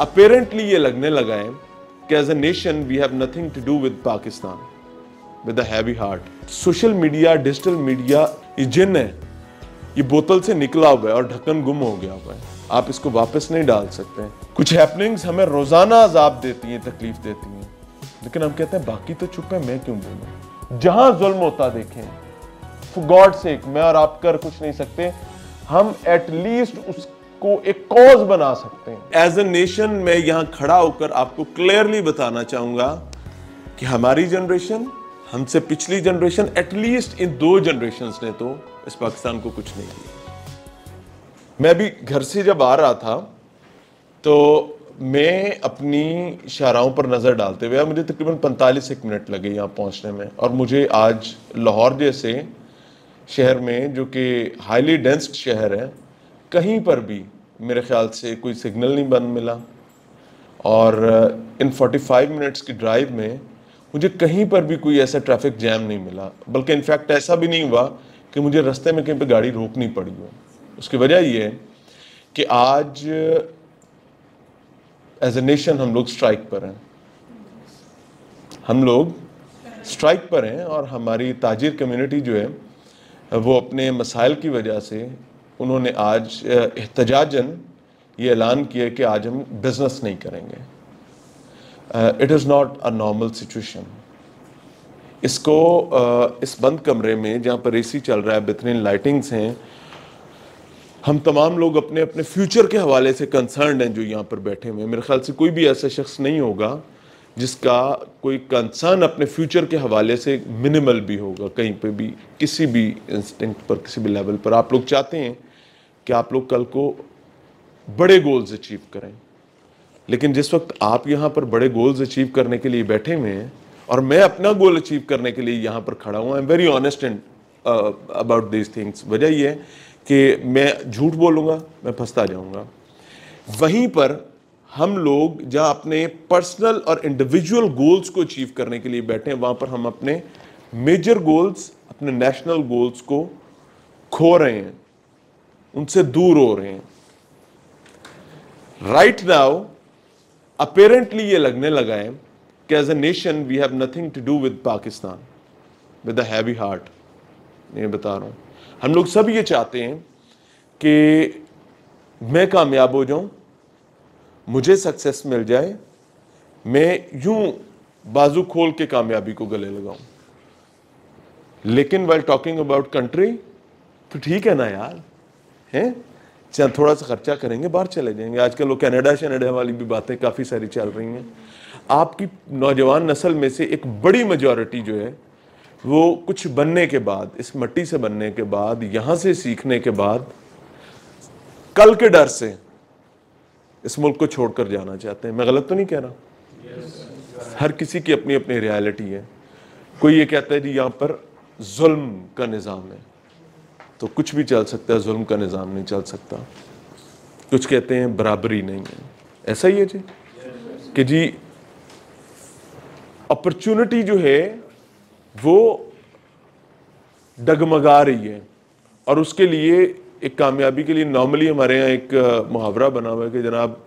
Apparently ये लगने लगा है कि as a nation we have nothing to do with Pakistan with a heavy heart social media digital media ये जिन है ये बोतल से निकला हुआ है और ढक्कन गुम हो गया हुआ है आप इसको वापस नहीं डाल सकते हैं कुछ हैपनिंग्स हमें रोजाना अजाब देती हैं तकलीफ देती हैं लेकिन हम कहते हैं बाकी तो चुप है मैं क्यों बोलूँ जहां जुल्म होता देखें फॉर गॉड से मैं और आप कर कुछ नहीं सकते हम एटलीस्ट उस को एक कॉज बना सकते हैं एज ए नेशन मैं यहाँ खड़ा होकर आपको क्लियरली बताना चाहूंगा कि हमारी जनरेशन हमसे पिछली जनरेशन एटलीस्ट इन दो जनरेशन ने तो इस पाकिस्तान को कुछ नहीं दिया मैं भी घर से जब आ रहा था तो मैं अपनी शाहराओं पर नज़र डालते हुए मुझे तकरीबन 45 एक मिनट लगे यहाँ पहुँचने में और मुझे आज लाहौर जैसे शहर में जो कि हाईली डेंस्ड शहर है कहीं पर भी मेरे ख्याल से कोई सिग्नल नहीं बंद मिला और इन 45 मिनट्स की ड्राइव में मुझे कहीं पर भी कोई ऐसा ट्रैफिक जैम नहीं मिला बल्कि इनफैक्ट ऐसा भी नहीं हुआ कि मुझे रास्ते में कहीं पर गाड़ी रोकनी पड़ी हो उसकी वजह यह है कि आज एज ए नेशन हम लोग स्ट्राइक पर हैं हम लोग स्ट्राइक पर हैं और हमारी ताजिर कम्युनिटी जो है वो अपने मसाइल की वजह से उन्होंने आज एहतजाजन ये ऐलान किया कि आज हम बिज़नेस नहीं करेंगे it is not a normal situation इसको uh, इस बंद कमरे में जहाँ पर एसी चल रहा है बेहतरीन लाइटिंग्स हैं हम तमाम लोग अपने अपने फ्यूचर के हवाले से कंसर्न हैं जो यहाँ पर बैठे हुए हैं मेरे ख्याल से कोई भी ऐसा शख्स नहीं होगा जिसका कोई कंसर्न अपने फ्यूचर के हवाले से मिनिमल भी होगा कहीं पे भी किसी भी इंस्टिंक्ट पर किसी भी लेवल पर आप लोग चाहते हैं कि आप लोग कल को बड़े गोल्स अचीव करें लेकिन जिस वक्त आप यहाँ पर बड़े गोल्स अचीव करने के लिए बैठे हुए हैं और मैं अपना गोल अचीव करने के लिए यहाँ पर खड़ा हूँ I am very honest and about this things वजह यह है कि मैं झूठ बोलूँगा मैं फंसता जाऊँगा वहीं पर हम लोग जहाँ अपने पर्सनल और इंडिविजुअल गोल्स को अचीव करने के लिए बैठे हैं वहाँ पर हम अपने मेजर गोल्स अपने नेशनल गोल्स को खो रहे हैं उनसे दूर हो रहे हैं राइट नाउ अपेरेंटली ये लगने लगा है कि as a nation we have nothing to do with Pakistan with a heavy heart ये बता रहा हूँ हम लोग सब ये चाहते हैं कि मैं कामयाब हो जाऊँ मुझे सक्सेस मिल जाए मैं यूं बाजू खोल के कामयाबी को गले लगाऊं लेकिन वेल टॉकिंग अबाउट कंट्री तो ठीक है ना यार हैं चल थोड़ा सा खर्चा करेंगे बाहर चले जाएंगे आजकल वो कनाडा शनेडा वाली भी बातें काफ़ी सारी चल रही हैं आपकी नौजवान नस्ल में से एक बड़ी मेजोरिटी जो है वो कुछ बनने के बाद इस मट्टी से बनने के बाद यहाँ से सीखने के बाद कल के डर से इस मुल्क को छोड़कर जाना चाहते हैं मैं गलत तो नहीं कह रहा yes, हर किसी की अपनी अपनी रियलिटी है कोई ये कहता है जी यहाँ पर जुल्म का निज़ाम है तो कुछ भी चल सकता है जुल्म का निज़ाम नहीं चल सकता कुछ कहते हैं बराबरी नहीं है ऐसा ही है जी yes, कि जी अपॉर्चुनिटी जो है वो डगमगा रही है और उसके लिए एक कामयाबी के लिए नॉर्मली हमारे यहाँ एक मुहावरा बना हुआ है कि जनाब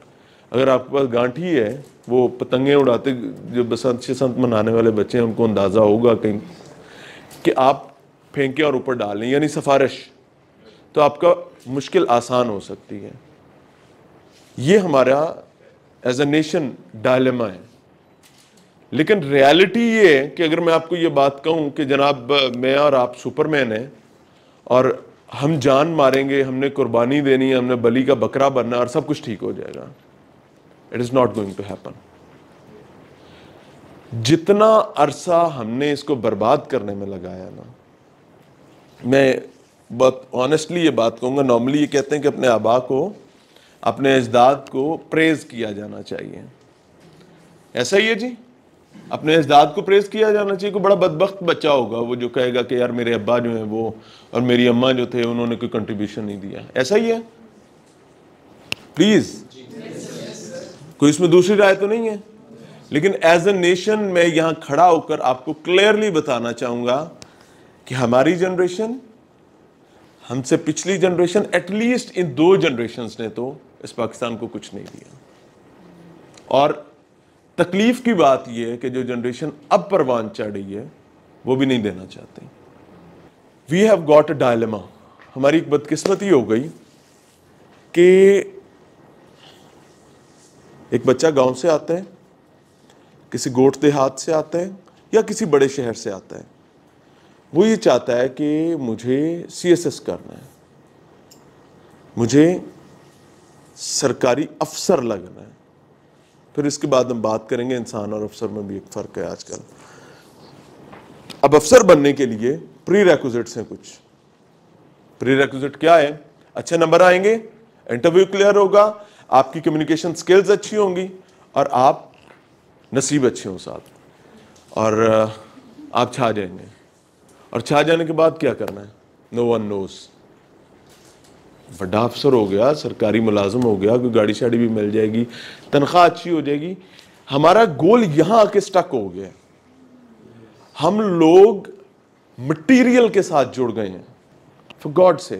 अगर आपके पास गांठी है वो पतंगे उड़ाते जो बसंत शसंत मनाने वाले बच्चे हैं उनको अंदाज़ा होगा कहीं कि आप फेंकें और ऊपर डाल लें यानी सफारश तो आपका मुश्किल आसान हो सकती है ये हमारा एज ए नेशन डायलेमा है लेकिन रियलिटी ये है कि अगर मैं आपको ये बात कहूँ कि जनाब मैं और आप सुपरमैन हैं और हम जान मारेंगे हमने कुर्बानी देनी है हमने बली का बकरा बनना और सब कुछ ठीक हो जाएगा it is not going to happen जितना अरसा हमने इसको बर्बाद करने में लगाया ना मैं बहुत ऑनेस्टली ये बात कहूँगा नॉर्मली ये कहते हैं कि अपने आबा को अपने अजदाद को प्रेज़ किया जाना चाहिए ऐसा ही है जी अपने अजदाद को प्रेस किया जाना चाहिए कोई बड़ा बदबख्त बच्चा होगा वो जो कहेगा कि यार मेरे अब्बा जो हैं वो और मेरी अम्मा जो थे उन्होंने कोई कंट्रीब्यूशन नहीं दिया ऐसा ही है प्लीज़ कोई इसमें दूसरी राय तो नहीं है लेकिन एज ए नेशन मैं यहां खड़ा होकर आपको क्लियरली बताना चाहूंगा कि हमारी जनरेशन हमसे पिछली जनरेशन एटलीस्ट इन दो जनरेशन ने तो इस पाकिस्तान को कुछ नहीं दिया और तकलीफ़ की बात यह है कि जो जनरेशन अब परवान चढ़ रही है वो भी नहीं देना चाहते we have got a dilemma हमारी एक बदकिस्मती हो गई कि एक बच्चा गांव से आता है किसी गोट देहात से आता है या किसी बड़े शहर से आता है वो ये चाहता है कि मुझे सी एस एस करना है मुझे सरकारी अफसर लगना है फिर इसके बाद हम बात करेंगे इंसान और अफसर में भी एक फ़र्क है आजकल अब अफसर बनने के लिए प्री रेक्विजिट्स हैं कुछ प्री रेकुजिट क्या है अच्छे नंबर आएंगे इंटरव्यू क्लियर होगा आपकी कम्युनिकेशन स्किल्स अच्छी होंगी और आप नसीब अच्छे हों साथ और आप छा जाएंगे और छा जाने के बाद क्या करना है नो वन नोज़ बड़ा अफसर हो गया सरकारी मुलाजम हो गया कोई गाड़ी शाड़ी भी मिल जाएगी तनख्वाह अच्छी हो जाएगी हमारा गोल यहाँ आके स्टक हो गया हम लोग मटेरियल के साथ जुड़ गए हैं फॉर गॉड से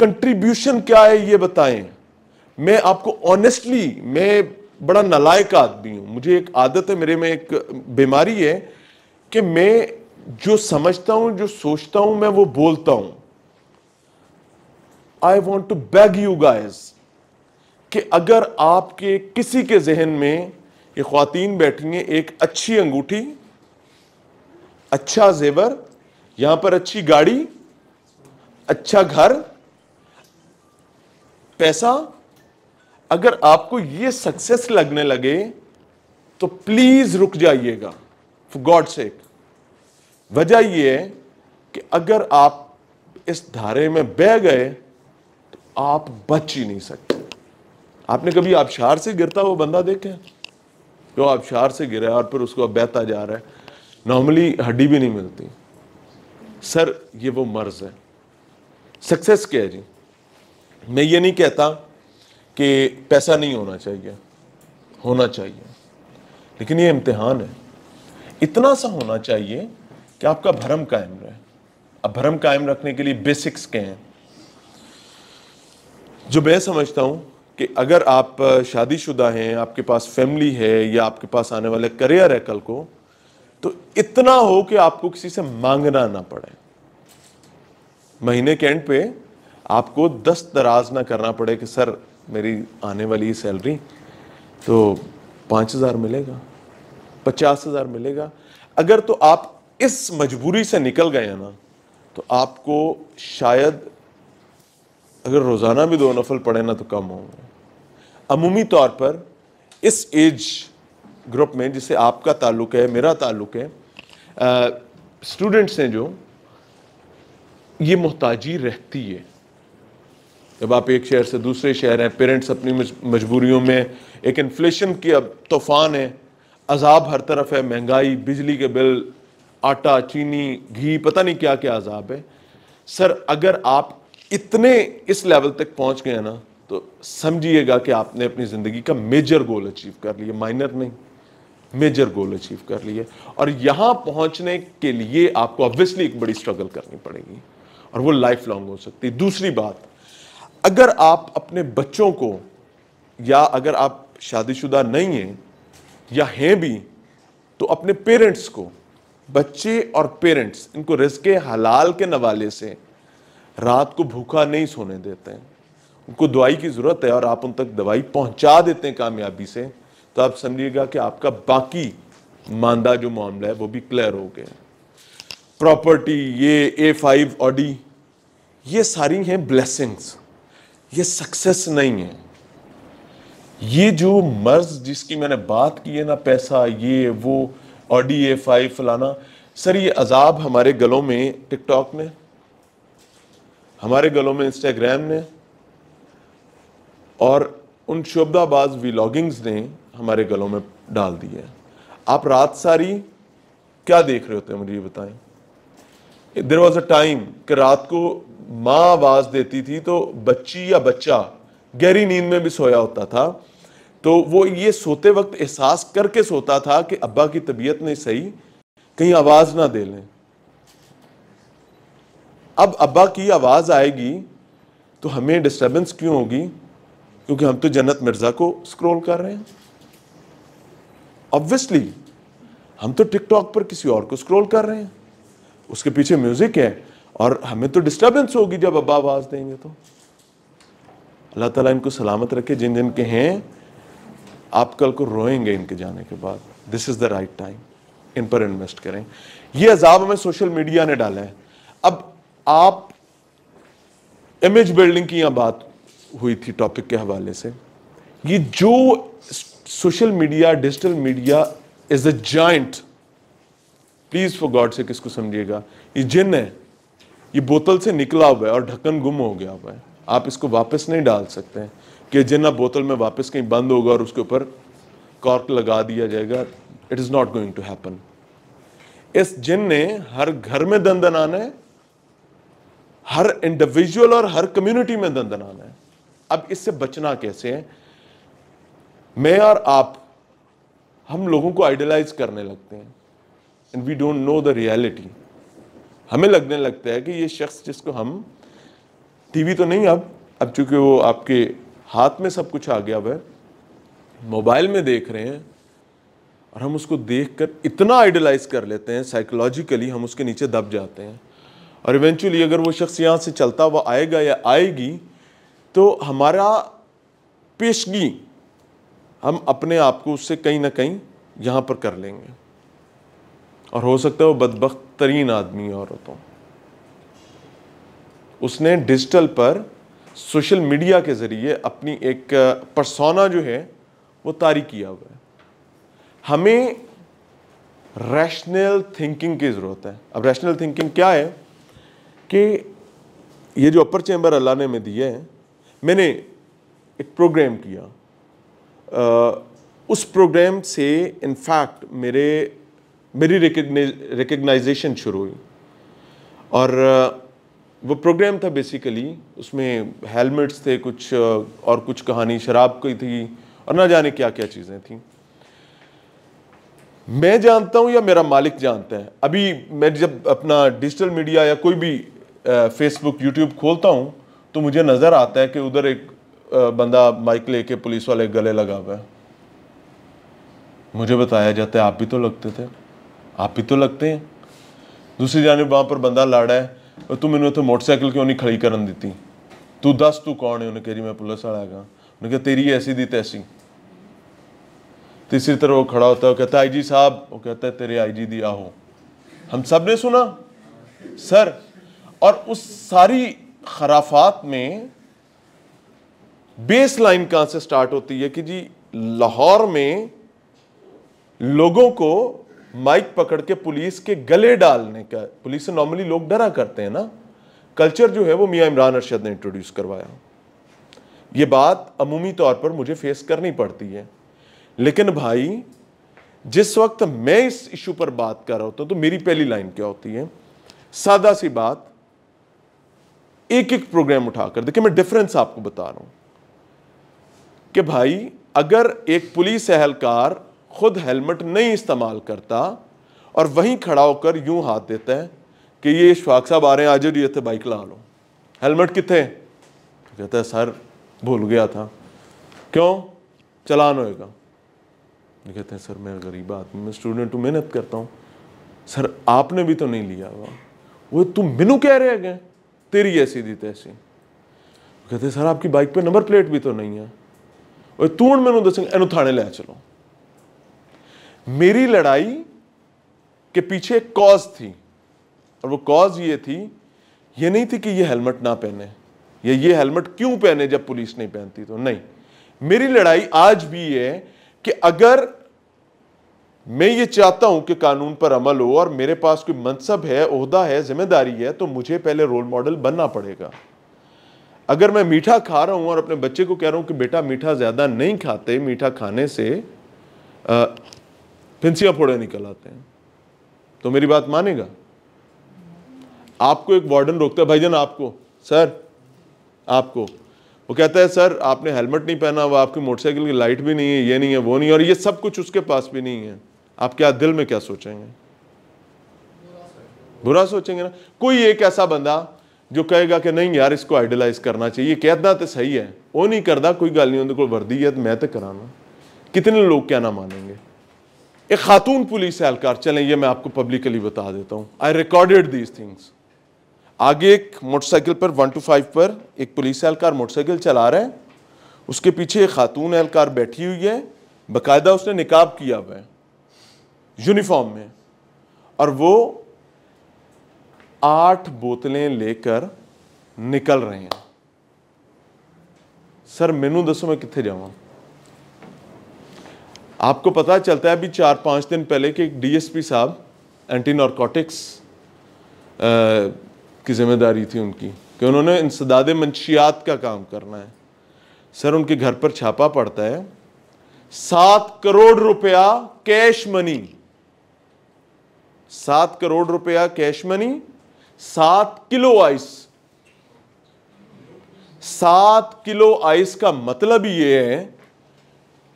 कंट्रीब्यूशन क्या है ये बताएं मैं आपको ऑनेस्टली मैं बड़ा नलायक आदमी हूँ मुझे एक आदत है मेरे में एक बीमारी है कि मैं जो समझता हूँ जो सोचता हूँ मैं वो बोलता हूँ I want to beg you guys कि अगर आपके किसी के जहन में ये खातन बैठी हैं एक अच्छी अंगूठी अच्छा जेवर यहां पर अच्छी गाड़ी अच्छा घर पैसा अगर आपको ये सक्सेस लगने लगे तो प्लीज रुक जाइएगा फॉर गॉड सेक वजह यह है कि अगर आप इस धारे में बह गए आप बच ही नहीं सकते आपने कभी आबशार से गिरता हुआ बंदा देखे जो आबशार से गिरा है और फिर उसको अब बहता जा रहा है नॉर्मली हड्डी भी नहीं मिलती सर ये वो मर्ज है सक्सेस क्या है जी मैं ये नहीं कहता कि पैसा नहीं होना चाहिए होना चाहिए लेकिन ये इम्तिहान है इतना सा होना चाहिए कि आपका भरम कायम रहे अब भरम कायम रखने के लिए बेसिक्स क्या हैं जो मैं समझता हूँ कि अगर आप शादीशुदा हैं आपके पास फैमिली है या आपके पास आने वाले करियर है कल को तो इतना हो कि आपको किसी से मांगना ना पड़े महीने के एंड पे आपको दस दराज ना करना पड़े कि सर मेरी आने वाली सैलरी तो पाँच हज़ार मिलेगा पचास हज़ार मिलेगा अगर तो आप इस मजबूरी से निकल गए ना तो आपको शायद अगर रोज़ाना भी दो नफल पढ़े ना तो कम होंगे अमूमी तौर पर इस एज ग्रुप में जिसे आपका ताल्लुक है मेरा ताल्लुक है स्टूडेंट्स हैं जो ये मोहताजी रहती है जब आप एक शहर से दूसरे शहर हैं पेरेंट्स अपनी मजबूरियों में एक इन्फ्लेशन की अब तूफ़ान है अजाब हर तरफ है महंगाई बिजली के बिल आटा चीनी घी पता नहीं क्या क्या अजाब है सर अगर आप इतने इस लेवल तक पहुंच गए ना तो समझिएगा कि आपने अपनी ज़िंदगी का मेजर गोल अचीव कर लिया माइनर नहीं मेजर गोल अचीव कर लिए और यहाँ पहुँचने के लिए आपको ऑब्वियसली एक बड़ी स्ट्रगल करनी पड़ेगी और वो लाइफ लॉन्ग हो सकती है दूसरी बात अगर आप अपने बच्चों को या अगर आप शादीशुदा नहीं हैं या हैं भी तो अपने पेरेंट्स को बच्चे और पेरेंट्स इनको रिस्क हलाल के नवाले से रात को भूखा नहीं सोने देते हैं उनको दवाई की ज़रूरत है और आप उन तक दवाई पहुंचा देते हैं कामयाबी से तो आप समझिएगा कि आपका बाकी मानदा जो मामला है वो भी क्लियर हो गया प्रॉपर्टी ये ए फाइव ऑडी ये सारी हैं ब्लेसिंग्स ये सक्सेस नहीं है ये जो मर्ज जिसकी मैंने बात की है ना पैसा ये वो ऑडी ए फाइव फलाना सर ये अजाब हमारे गलों में टिकटॉक में हमारे गलों में इंस्टाग्राम ने और उन शोबदाबाज व्लॉगिंग्स ने हमारे गलों में डाल दी है आप रात सारी क्या देख रहे होते हैं मुझे ये बताएं देर वॉज अ टाइम कि रात को माँ आवाज़ देती थी तो बच्ची या बच्चा गहरी नींद में भी सोया होता था तो वो ये सोते वक्त एहसास करके सोता था कि अब्बा की तबीयत नहीं सही कहीं आवाज़ ना दे लें अब अब्बा की आवाज़ आएगी तो हमें डिस्टर्बेंस क्यों होगी क्योंकि हम तो जन्नत मिर्ज़ा को स्क्रॉल कर रहे हैं ऑब्वियसली हम तो टिकटॉक पर किसी और को स्क्रॉल कर रहे हैं उसके पीछे म्यूज़िक है और हमें तो डिस्टर्बेंस होगी जब अब्बा आवाज़ देंगे तो अल्लाह ताला इनको सलामत रखे जिन जिन के हैं आप कल को रोएंगे इनके जाने के बाद this is the right time इन पर इन्वेस्ट करें ये अजाब हमें सोशल मीडिया ने डाला है अब आप इमेज बिल्डिंग की यहां बात हुई थी टॉपिक के हवाले से ये जो social media digital media is a joint please for God से किसको समझिएगा ये जिन है ये बोतल से निकला हुआ है और ढक्कन गुम हो गया हुआ है आप इसको वापस नहीं डाल सकते हैं कि जिन आप बोतल में वापस कहीं बंद होगा और उसके ऊपर कॉर्क लगा दिया जाएगा it is not going to happen इस जिन ने हर घर में दंदन आना है हर इंडिविजुअल और हर कम्युनिटी में आना है अब इससे बचना कैसे है मैं और आप हम लोगों को आइडलाइज करने लगते हैं and we don't know the reality हमें लगने लगता है कि ये शख्स जिसको हम टीवी तो नहीं अब अब चूंकि वो आपके हाथ में सब कुछ आ गया वह मोबाइल में देख रहे हैं और हम उसको देखकर इतना आइडलाइज कर लेते हैं साइकोलॉजिकली हम उसके नीचे दब जाते हैं और इवेंचुअली अगर वो शख्स यहाँ से चलता हुआ आएगा या आएगी तो हमारा पेशगी हम अपने आप को उससे कहीं ना कहीं यहाँ पर कर लेंगे और हो सकता है वो बदबक तरीन आदमी औरतों उसने डिजिटल पर सोशल मीडिया के ज़रिए अपनी एक परसोना जो है वो तारी किया हुआ है हमें रैशनल थिंकिंग की ज़रूरत है अब रैशनल थिंकिंग क्या है कि ये जो अपर चैम्बर अल्लाह ने में दिए हैं मैंने एक प्रोग्राम किया आ, उस प्रोग्राम से इनफैक्ट मेरे मेरी रिकगनाइजेशन शुरू हुई और वो प्रोग्राम था बेसिकली उसमें हेलमेट्स थे कुछ और कुछ कहानी शराब की थी और ना जाने क्या क्या चीज़ें थी मैं जानता हूँ या मेरा मालिक जानता है अभी मैं जब अपना डिजिटल मीडिया या कोई भी फेसबुक यूट्यूब खोलता हूँ तो मुझे नज़र आता है कि उधर एक बंदा माइक लेके पुलिस वाले गले लगा हुआ है मुझे बताया जाता है आप भी तो लगते थे आप भी तो लगते हैं दूसरी जानब वहाँ पर बंदा लाड़ा है और तू मैंने उतो मोटरसाइकिल क्यों नहीं खड़ी कर दी तू दस तू कौन है उन्हें कह रही मैं पुलिस वाला है उन्हें कहा तेरी ऐसी दी तैसी तीसरी तरह वो खड़ा होता है वो कहता है आई जी साहब वो कहता है तेरे आई जी दी आहो हम सब ने सुना सर और उस सारी खराफात में बेस लाइन कहां से स्टार्ट होती है कि जी लाहौर में लोगों को माइक पकड़ के पुलिस के गले डालने का पुलिस से नॉर्मली लोग डरा करते हैं ना कल्चर जो है वो मियाँ इमरान अरशद ने इंट्रोड्यूस करवाया ये बात अमूमी तौर पर मुझे फेस करनी पड़ती है लेकिन भाई जिस वक्त मैं इस इशू पर बात कर रहा होता हूं तो मेरी पहली लाइन क्या होती है सादा सी बात एक एक प्रोग्राम उठाकर देखिए मैं डिफरेंस आपको बता रहा हूं कि भाई अगर एक पुलिस एहलकार खुद हेलमेट नहीं इस्तेमाल करता और वहीं खड़ा होकर यूं हाथ देता है कि ये शवाक साहब आ रहे हैं आज ही इतने बाइक ला लो हेलमेट कितने तो कहता है सर भूल गया था क्यों चलान होएगा कहते हैं सर मैं गरीब आदमी मैं स्टूडेंट हूँ मेहनत करता हूँ सर आपने भी तो नहीं लिया हुआ वो तुम मिनू कह रहे हैं तेरी है सीधी तैसी कहते सर आपकी बाइक पे नंबर प्लेट भी तो नहीं है और तू हूँ मैंने दसेंगे इनू थाने लै चलो मेरी लड़ाई के पीछे एक कॉज थी और वो कॉज ये थी ये नहीं थी कि ये हेलमेट ना पहने या ये हेलमेट क्यों पहने जब पुलिस नहीं पहनती तो नहीं मेरी लड़ाई आज भी है कि अगर मैं ये चाहता हूं कि कानून पर अमल हो और मेरे पास कोई मनसब है अहदा है जिम्मेदारी है तो मुझे पहले रोल मॉडल बनना पड़ेगा अगर मैं मीठा खा रहा हूं और अपने बच्चे को कह रहा हूं कि बेटा मीठा ज़्यादा नहीं खाते मीठा खाने से फिंसियाँ फोड़े निकल आते हैं तो मेरी बात मानेगा आपको एक वार्डन रोकता है भाईजान आपको सर आपको वो कहता है सर आपने हेलमेट नहीं पहना हुआ आपकी मोटरसाइकिल की लाइट भी नहीं है ये नहीं है वो नहीं है और ये सब कुछ उसके पास भी नहीं है आप क्या दिल में क्या सोचेंगे बुरा सोचेंगे ना कोई एक ऐसा बंदा जो कहेगा कि नहीं यार इसको आइडलाइज करना चाहिए कहना तो सही है नहीं करता कोई गल नहीं को वर्दी है तो मैं तो करा ना कितने लोग क्या ना मानेंगे एक खातून पुलिस एहलकार चलें ये मैं आपको पब्लिकली बता देता हूँ आई रिकॉर्डेड दीज थिंग्स आगे एक मोटरसाइकिल पर वन टू फाइव पर एक पुलिस एहलकार मोटरसाइकिल चला रहे हैं उसके पीछे एक खातून एहलकार बैठी हुई है बाकायदा उसने निकाब किया हुआ है यूनिफॉर्म में और वो आठ बोतलें लेकर निकल रहे हैं सर मैनू दसो मैं कितने जावा आपको पता चलता है अभी चार पांच दिन पहले कि एक डीएसपी साहब एंटी नारकोटिक्स की जिम्मेदारी थी उनकी कि उन्होंने इंसदाद मंशियात का काम करना है सर उनके घर पर छापा पड़ता है सात करोड़ रुपया कैश मनी सात करोड़ रुपया कैश मनी सात किलो आइस सात किलो आइस का मतलब ये है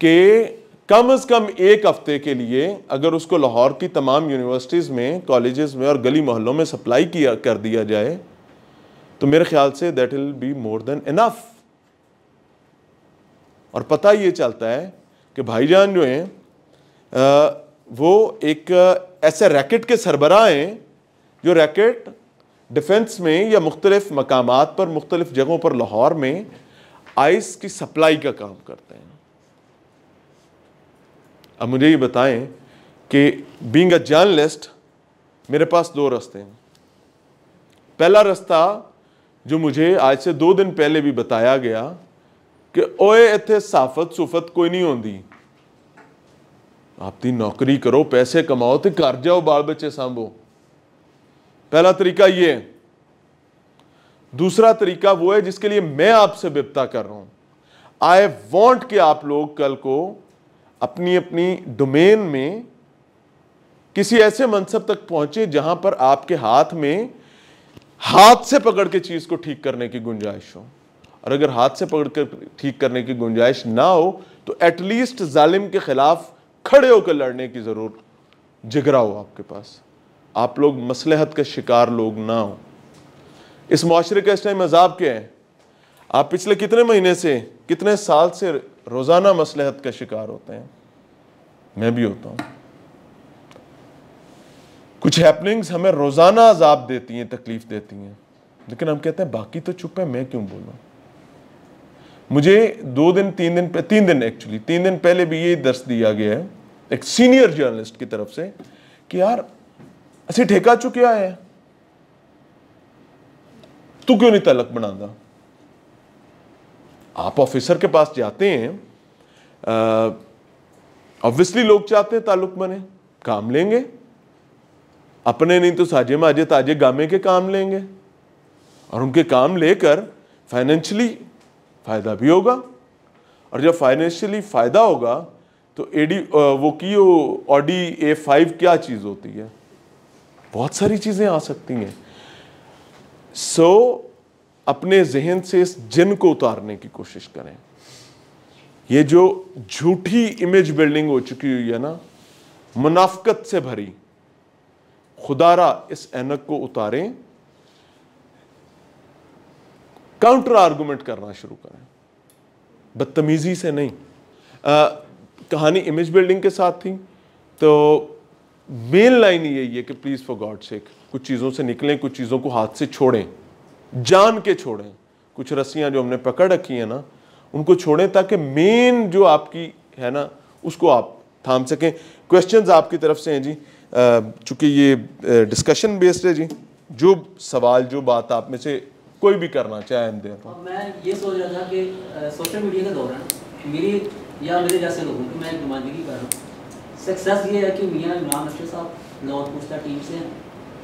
कि कम से कम एक हफ्ते के लिए अगर उसको लाहौर की तमाम यूनिवर्सिटीज़ में कॉलेजेस में और गली मोहल्लों में सप्लाई किया कर दिया जाए तो मेरे ख्याल से that will be more than enough और पता ये चलता है कि भाईजान जो हैं वो एक ऐसे रैकेट के सरबराह हैं जो रैकेट डिफेंस में या मुख्तलिफ मकाम पर मुख्तलिफ जगहों पर लाहौर में आइस की सप्लाई का काम करते हैं अब मुझे ये बताएं कि बींग अ जर्नलिस्ट मेरे पास दो रास्ते हैं पहला रास्ता जो मुझे आज से दो दिन पहले भी बताया गया कि ओए इतने साफत सुफत कोई नहीं होती आपकी नौकरी करो पैसे कमाओ तो घर जाओ बाल बच्चे सामभो पहला तरीका ये दूसरा तरीका वो है जिसके लिए मैं आपसे विपता कर रहा हूं आई वॉन्ट कि आप लोग कल को अपनी अपनी डोमेन में किसी ऐसे मनसब तक पहुंचे जहां पर आपके हाथ में हाथ से पकड़ के चीज को ठीक करने की गुंजाइश हो और अगर हाथ से पकड़ कर ठीक करने की गुंजाइश ना हो तो एटलीस्ट जालिम के खिलाफ खड़े होकर लड़ने की जरूरत जिगरा हो आपके पास आप लोग मसलहत के शिकार लोग ना हो इस माशरे के इस टाइम अजाब क्या है आप पिछले कितने महीने से कितने साल से रोज़ाना मसलहत का शिकार होते हैं मैं भी होता हूं कुछ हैपनिंग्स हमें रोज़ाना अजाब देती हैं तकलीफ़ देती हैं लेकिन हम कहते हैं बाकी तो चुप है मैं क्यों बोलूं मुझे दो दिन तीन दिन तीन दिन एक्चुअली तीन दिन पहले भी ये दर्श दिया गया है एक सीनियर जर्नलिस्ट की तरफ से कि यार असं ठेका चुका है तू क्यों नहीं तलक बनाता आप ऑफिसर के पास जाते हैं ऑब्वियसली लोग चाहते हैं ताल्लुक बने काम लेंगे अपने नहीं तो साजे माजे ताजे गामे के काम लेंगे और उनके काम लेकर फाइनेंशियली फ़ायदा भी होगा और जब फाइनेंशियली फ़ायदा होगा तो एडी वो की ऑडी ए फाइव क्या चीज़ होती है बहुत सारी चीज़ें आ सकती हैं सो so, अपने जहन से इस जिन को उतारने की कोशिश करें ये जो झूठी इमेज बिल्डिंग हो चुकी हुई है ना मुनाफ्त से भरी खुदारा इस एनक को उतारें काउंटर आर्गूमेंट करना शुरू करें बदतमीज़ी से नहीं आ, कहानी इमेज बिल्डिंग के साथ थी तो मेन लाइन यही है कि प्लीज़ फॉर गॉड सेक कुछ चीज़ों से निकलें कुछ चीज़ों को हाथ से छोड़ें जान के छोड़ें कुछ रस्सियाँ जो हमने पकड़ रखी हैं ना उनको छोड़ें ताकि मेन जो आपकी है ना उसको आप थाम सकें क्वेश्चंस आपकी तरफ से हैं जी चूँकि ये डिस्कशन बेस्ड है जी जो सवाल जो बात आप में से कोई भी करना चाहे तो। मैं ये सोच रहा था कि सोशल मीडिया के दौरान है मेरी या मेरे जैसे लोगों की मैं नुमाइंदगी कर रहा हूँ सक्सेस ये है कि मियाँ इमरान अशर साहब लाहौर पुस्ता टीम से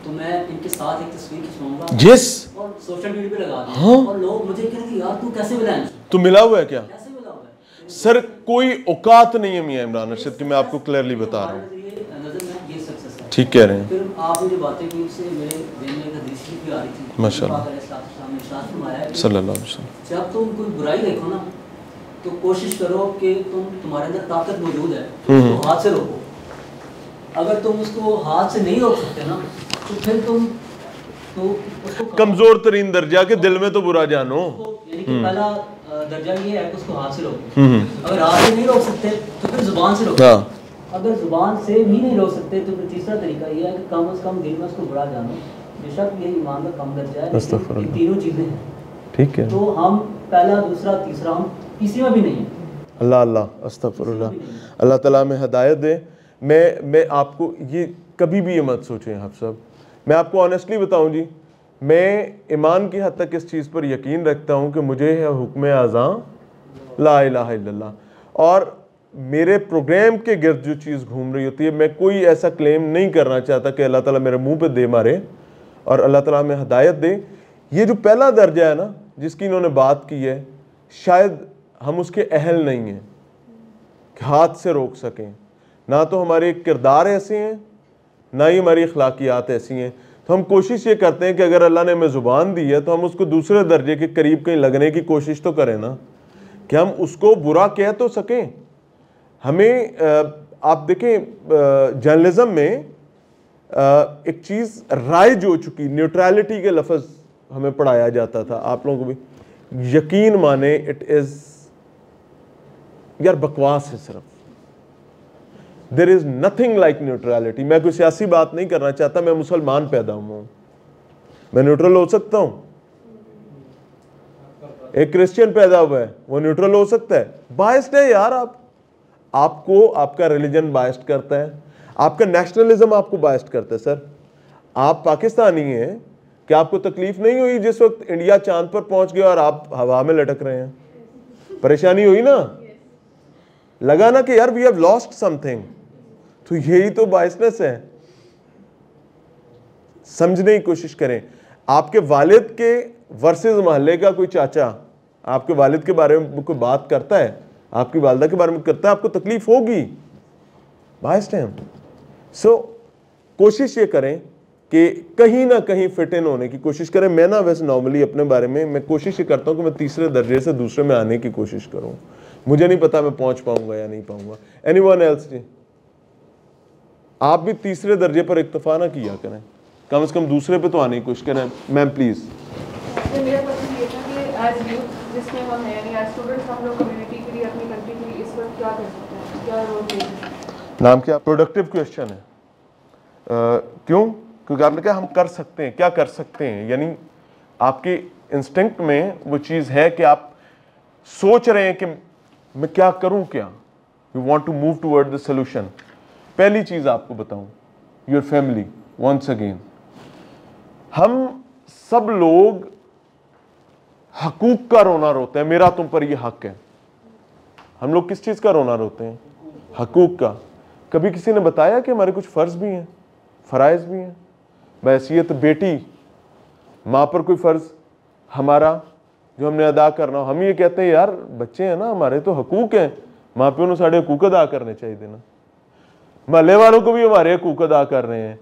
तो मैं इनके साथ एक तस्वीर खिंचवाऊंगा यस और सोशल मीडिया पे लगा दूं हाँ? और लोग मुझे कहेंगे यार तू कैसे मिला तू मिला हुआ है क्या कैसे मिला हुआ है सर कोई औकात नहीं है मियाँ इमरान अरशद की मैं आपको क्लियरली बता रहा हूँ ठीक कह रहे हैं फिर आप मुझे बातें की उससे मेरे दिन में एक हदीस भी आ रही थी माशाल्लाह सल्लल्लाहु अलैहि वसल्लम जब तुम कोई बुराई देखो ना तो कोशिश करो कि तुम तुम्हारे अंदर ताकत मौजूद है तो हम्म। हाथ से रोको अगर तुम उसको हाथ से नहीं रोक सकते ना तो फिर तुम तो कमजोर तरीन दर्जा के दिल में तो बुरा जानो हम्म। पहला दर्जा ये है उसको हाथ से रोको हम्म। अगर हाथ से नहीं रोक सकते तो फिर जुबान से रोको हाँ। अगर जुबान से भी नहीं रोक सकते तो फिर तीसरा तरीका यह है कि कम अज कम दिल में उसको बुरा जानो ठीक है तो हम पहला दूसरा तीसरा हम किसी में भी नहीं अल्लाह अल्लाह अल्लाह तला में हदायत दे मैं मैं आपको ये कभी भी ये मत सोचें आप सब मैं आपको ऑनेस्टली बताऊं जी मैं ईमान की हद तक इस चीज़ पर यकीन रखता हूं कि मुझे है हुक्म आजा ला इला और मेरे प्रोग्राम के गर्द जो चीज़ घूम रही होती है मैं कोई ऐसा क्लेम नहीं करना चाहता कि अल्लाह ताला मेरे मुंह पे दे मारे और अल्लाह ताला हमें हदायत दे ये जो पहला दर्जा है ना जिसकी इन्होंने बात की है शायद हम उसके अहल नहीं हैं कि हाथ से रोक सकें ना तो हमारे किरदार ऐसे हैं ना ही हमारी अखलाकियात ऐसी हैं तो हम कोशिश ये करते हैं कि अगर अल्लाह ने हमें ज़ुबान दी है तो हम उसको दूसरे दर्जे के करीब कहीं लगने की कोशिश तो करें ना कि हम उसको बुरा कह तो सकें हमें आप देखें जर्नलिज़म में एक चीज़ राइज हो चुकी न्यूट्रलिटी के लफज हमें पढ़ाया जाता था आप लोगों को भी यकीन माने इट इज़ यार बकवास है सिर्फ there is nothing like neutrality मैं कोई सियासी बात नहीं करना चाहता मैं मुसलमान पैदा हुआ मैं न्यूट्रल हो सकता हूं एक क्रिश्चियन पैदा हुआ है वो न्यूट्रल हो सकता है बायस्ड है यार आप आपको आपका रिलीजन बायस्ड करता है आपका नेशनलिज्म आपको बायस्ट करता है सर आप पाकिस्तानी हैं क्या आपको तकलीफ नहीं हुई जिस वक्त इंडिया चांद पर पहुंच गया और आप हवा में लटक रहे हैं परेशानी हुई ना लगा ना कि यार वी हैव लॉस्ट समथिंग तो यही तो बायसनेस है समझने की कोशिश करें आपके वालिद के वर्सेस मोहल्ले का कोई चाचा आपके वालिद के बारे में कोई बात करता है आपकी वालदा के बारे में करता है आपको तकलीफ होगी बायस्ट है हम सो कोशिश ये करें कि कहीं ना कहीं फिट इन होने की कोशिश करें मैं ना वैसे नॉर्मली अपने बारे में मैं कोशिश ये करता हूँ कि मैं तीसरे दर्जे से दूसरे में आने की कोशिश करूँ मुझे नहीं पता मैं पहुँच पाऊँगा या नहीं पाऊँगा एनी वन एल्स जी आप भी तीसरे दर्जे पर इतफा ना किया करें कम से कम दूसरे पे तो आने की कोशिश करें तो मैम प्लीज़ नाम क्या प्रोडक्टिव क्वेश्चन है क्यों क्योंकि आपने कहा हम कर सकते हैं क्या कर सकते हैं यानी आपके इंस्टिंक्ट में वो चीज़ है कि आप सोच रहे हैं कि मैं क्या करूं क्या you want to move toward the solution पहली चीज़ आपको बताऊं योर फैमिली वंस अगेन हम सब लोग हकूक का रोना रोते हैं मेरा तुम पर यह हक है हम लोग किस चीज़ का रोना रोते हैं हकूक का कभी किसी ने बताया कि हमारे कुछ फ़र्ज़ भी हैं फ़रज़ भी हैं बहसीत बेटी माँ पर कोई फ़र्ज़ हमारा जो हमने अदा करना हो हम ये कहते हैं यार बच्चे हैं ना हमारे तो हकूक़ हैं माँ प्यो ने साढ़े हकूक अदा करने चाहिए ना महल वालों को भी हमारे हकूक अदा कर रहे हैं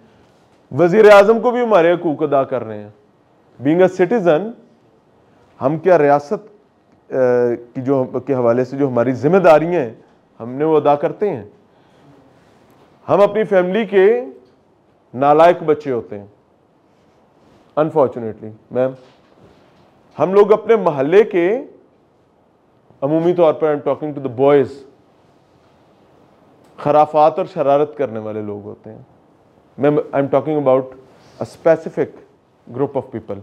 वज़ी अजम को भी हमारे हकूक अदा कर रहे हैं बींग अ सिटीज़न हम क्या रियासत की जो के हवाले से जो हमारी जिम्मेदारियाँ हैं हमने वो अदा करते हैं हम अपनी फैमिली के नालायक बच्चे होते हैं अनफॉर्चुनेटली मैम हम लोग अपने मोहल्ले के अमूमी तौर पर I am talking to the boys खराफात और शरारत करने वाले लोग होते हैं ma'am I am talking about a specific group of people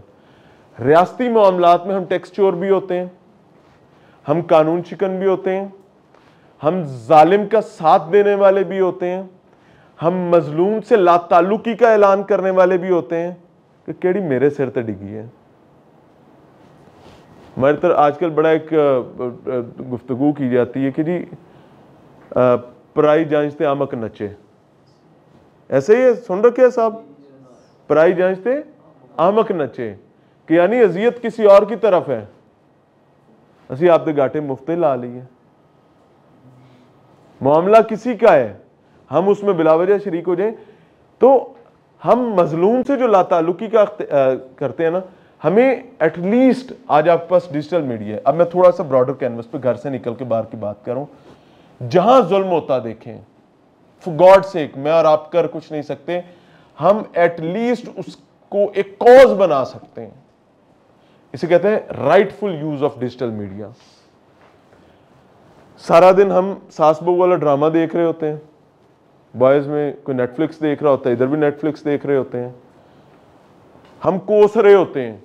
रियाती मामला में हम टैक्स चोर भी होते हैं हम कानून चिकन भी होते हैं हम जालिम का साथ देने वाले भी होते हैं हम मजलूम से लातालुकी का ऐलान करने वाले भी होते हैं कि केड़ी मेरे सिर तक डिगी है हमारे तरह आजकल बड़ा एक गुफ्तगु की जाती है कि जी पराई जांचते आमक नचे ऐसे ही है सुन रखे है साहब पराई जांचते आमक नचे कि यानी अजियत किसी और की तरफ है असं आप गाटे मुफ्ते ला लिए मामला किसी का है हम उसमें बिलावरिया शरीक हो जाए तो हम मजलूम से जो लातालुकी का करते हैं ना हमें एटलीस्ट आज आपके पास डिजिटल मीडिया है अब मैं थोड़ा सा ब्रॉडर कैनवस पे घर से निकल के बाहर की बात करूं जहां जुल्म होता देखें फॉर गॉड से मैं और आप कर कुछ नहीं सकते हम एटलीस्ट उसको एक कॉज बना सकते हैं इसे कहते हैं rightful use of digital media सारा दिन हम सास बहू वाला ड्रामा देख रहे होते हैं बॉयज़ में कोई नेटफ्लिक्स देख रहा होता है इधर भी नेटफ्लिक्स देख रहे होते हैं हम कोस रहे होते हैं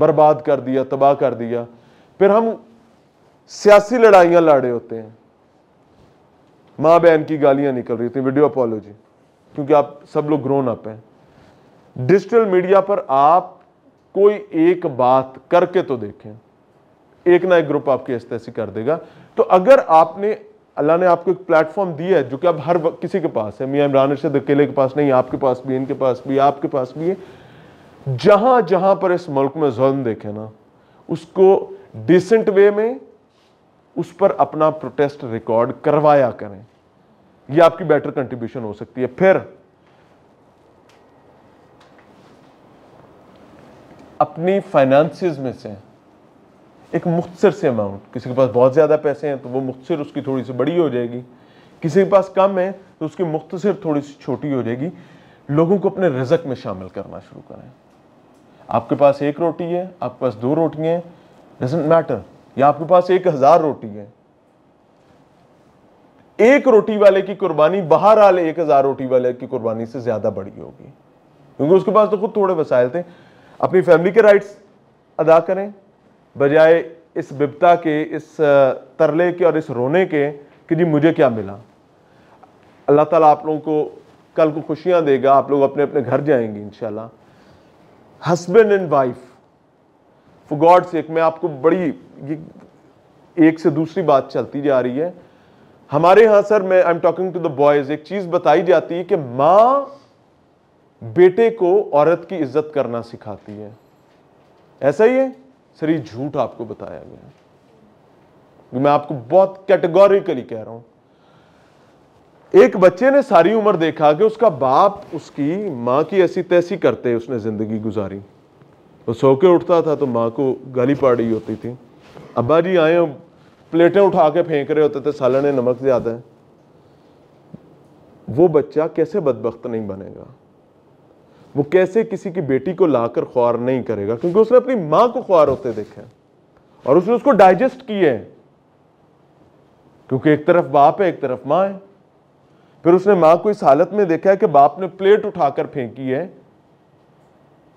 बर्बाद कर दिया तबाह कर दिया फिर हम सियासी लड़ाइयाँ लड़ रहे होते हैं माँ बहन की गालियाँ निकल रही होती हैं वीडियो अपोलॉजी क्योंकि आप सब लोग ग्रोन अप हैं डिजिटल मीडिया पर आप कोई एक बात करके तो देखें एक ना एक ग्रुप आपकी ऐसी कर देगा तो अगर आपने अल्लाह ने आपको एक प्लेटफॉर्म दिया है जो कि आप हर किसी के पास है मियाँ इमरान अरशद अकेले के पास नहीं आपके पास भी इनके पास भी आपके पास भी है जहां जहां पर इस मुल्क में जुल्म देखे ना उसको डिसेंट वे में उस पर अपना प्रोटेस्ट रिकॉर्ड करवाया करें यह आपकी बेटर कंट्रीब्यूशन हो सकती है फिर अपनी फाइनेंसिस में से एक मुख्तर से अमाउंट किसी के पास बहुत ज़्यादा पैसे हैं तो वो मुख्तर उसकी थोड़ी सी बड़ी हो जाएगी किसी के पास कम है तो उसकी मुख्तर थोड़ी सी छोटी हो जाएगी लोगों को अपने रजक में शामिल करना शुरू करें आपके पास एक रोटी है आपके पास दो रोटियाँ हैं डजेंट मैटर या आपके पास एक हज़ार रोटी है एक रोटी वाले की कुर्बानी बहरहाल एक हज़ार रोटी वाले की कुर्बानी से ज़्यादा बड़ी होगी क्योंकि उसके पास तो खुद थोड़े वसायल थे अपनी फैमिली के राइट्स अदा करें बजाय इस विपता के इस तरले के और इस रोने के कि जी मुझे क्या मिला अल्लाह ताला आप लोगों को कल को खुशियाँ देगा आप लोग अपने अपने घर जाएंगे इन husband and wife for God sake मैं आपको बड़ी ये एक से दूसरी बात चलती जा रही है हमारे यहाँ सर मैं I am talking to the boys एक चीज़ बताई जाती है कि माँ बेटे को औरत की इज्जत करना सिखाती है ऐसा ही है सर ये झूठ आपको बताया गया मैं आपको बहुत कैटेगोरिकली कह रहा हूं एक बच्चे ने सारी उम्र देखा कि उसका बाप उसकी मां की ऐसी तैसी करते उसने जिंदगी गुजारी वो सो के उठता था तो मां को गाली पड़ रही होती थी अब्बा जी आए प्लेटें उठा के फेंक रहे होते थे सालन नमक ज़्यादा है वो बच्चा कैसे बदबख्त नहीं बनेगा वो कैसे किसी की बेटी को लाकर ख्वार नहीं करेगा क्योंकि उसने अपनी मां को ख्वार होते देखे और उसने उसको डाइजेस्ट किए क्योंकि एक तरफ बाप है एक तरफ मां है फिर उसने मां को इस हालत में देखा है कि बाप ने प्लेट उठाकर फेंकी है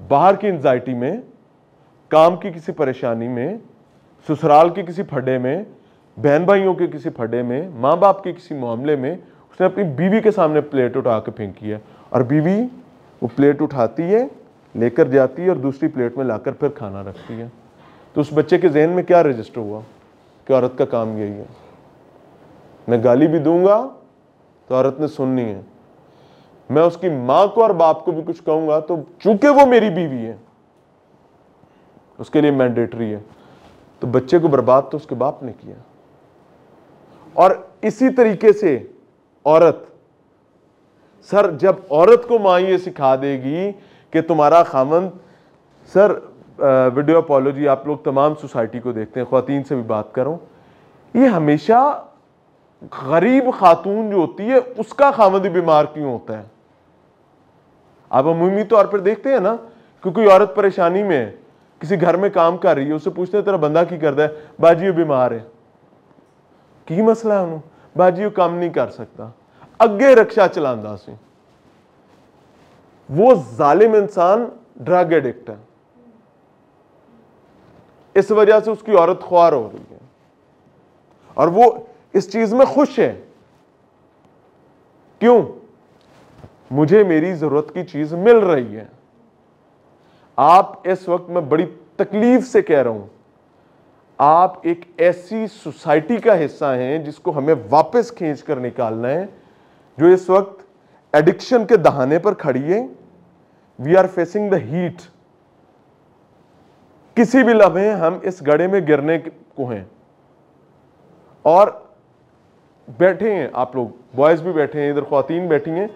बाहर की एंजाइटी में काम की किसी परेशानी में ससुराल के किसी फडे में बहन भाइयों के किसी फडे में मां बाप के किसी मामले में उसने अपनी बीवी के सामने प्लेट उठाकर फेंकी है और बीवी वो प्लेट उठाती है लेकर जाती है और दूसरी प्लेट में लाकर फिर खाना रखती है तो उस बच्चे के जहन में क्या रजिस्टर हुआ कि औरत का काम यही है मैं गाली भी दूंगा तो औरत ने सुननी है मैं उसकी माँ को और बाप को भी कुछ कहूंगा तो चूंकि वो मेरी बीवी है उसके लिए मैंडेटरी है तो बच्चे को बर्बाद तो उसके बाप ने किया और इसी तरीके से औरत सर जब औरत को माँ ये सिखा देगी कि तुम्हारा खामन सर वीडियो अपॉलोजी आप लोग तमाम सोसाइटी को देखते हैं खातन से भी बात करो ये हमेशा गरीब खातून जो होती है उसका खामद बीमार क्यों होता है आप अमूमी तौर पर देखते हैं ना कि कोई औरत परेशानी में है किसी घर में काम कर रही है उससे पूछते हैं तेरा बंदा की करता है बाजी बीमार है की मसला है उन्होंने बाजी काम नहीं कर सकता अगे रक्षा चला वो जालिम इंसान ड्रग एडिक्ट है इस वजह से उसकी औरत खुआर हो रही है और वो इस चीज में खुश है क्यों मुझे मेरी जरूरत की चीज मिल रही है आप इस वक्त मैं बड़ी तकलीफ से कह रहा हूं आप एक ऐसी सोसाइटी का हिस्सा हैं जिसको हमें वापस खींच कर निकालना है जो इस वक्त एडिक्शन के दहाने पर खड़ी है we are facing the heat किसी भी लम्हे हम इस गड़े में गिरने को हैं और बैठे हैं आप लोग बॉयज भी बैठे हैं इधर खातन बैठी हैं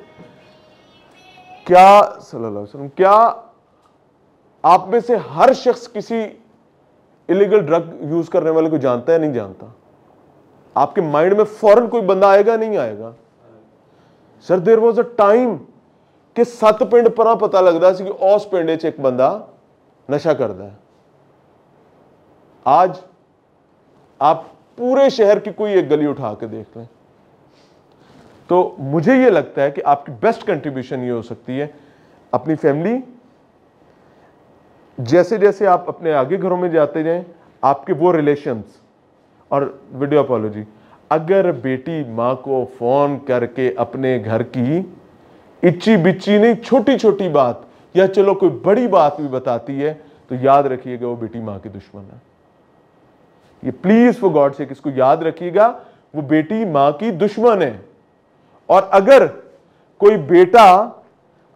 क्या सल्लल्लाहु अलैहि वसल्लम क्या आप में से हर शख्स किसी इलीगल ड्रग यूज करने वाले को जानता है नहीं जानता आपके माइंड में फौरन कोई बंदा आएगा नहीं आएगा sir there was a time कि सत्त पिंड पर पता लगता है कि उस पिंड 'ਚ ਇੱਕ ਬੰਦਾ ਨਸ਼ਾ है आज आप पूरे शहर की कोई एक गली उठा के देख लें तो मुझे ये लगता है कि आपकी बेस्ट कंट्रीब्यूशन ये हो सकती है अपनी फैमिली जैसे जैसे आप अपने आगे घरों में जाते जाएं आपके वो रिलेशंस और वीडियो अपॉलोजी अगर बेटी माँ को फोन करके अपने घर की इच्ची बिच्ची नहीं छोटी छोटी बात या चलो कोई बड़ी बात भी बताती है तो याद रखिएगा वो बेटी माँ की दुश्मन है ये प्लीज फॉर गॉड से किसको याद रखिएगा वो बेटी माँ की दुश्मन है और अगर कोई बेटा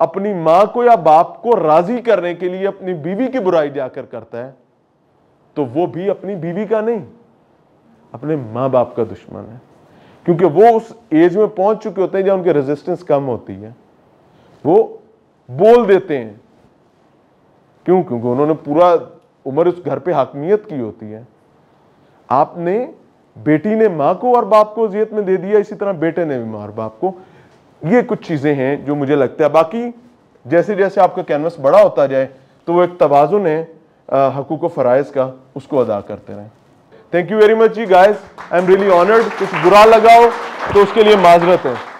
अपनी माँ को या बाप को राजी करने के लिए अपनी बीवी की बुराई जाकर करता है तो वो भी अपनी बीवी का नहीं अपने माँ बाप का दुश्मन है क्योंकि वो उस एज में पहुंच चुके होते हैं जहां उनकी रेजिस्टेंस कम होती है वो बोल देते हैं क्यों क्योंकि उन्होंने पूरा उम्र उस घर पे हाकमियत की होती है आपने बेटी ने माँ को और बाप को जीत में दे दिया इसी तरह बेटे ने भी माँ और बाप को ये कुछ चीज़ें हैं जो मुझे लगता है बाकी जैसे जैसे आपका कैनवस बड़ा होता जाए तो वो एक तोज़ुन है हकूक फ़रज़ का उसको अदा करते रहें थैंक यू वेरी मच जी guys I am really honoured कुछ बुरा लगाओ तो उसके लिए माजरत है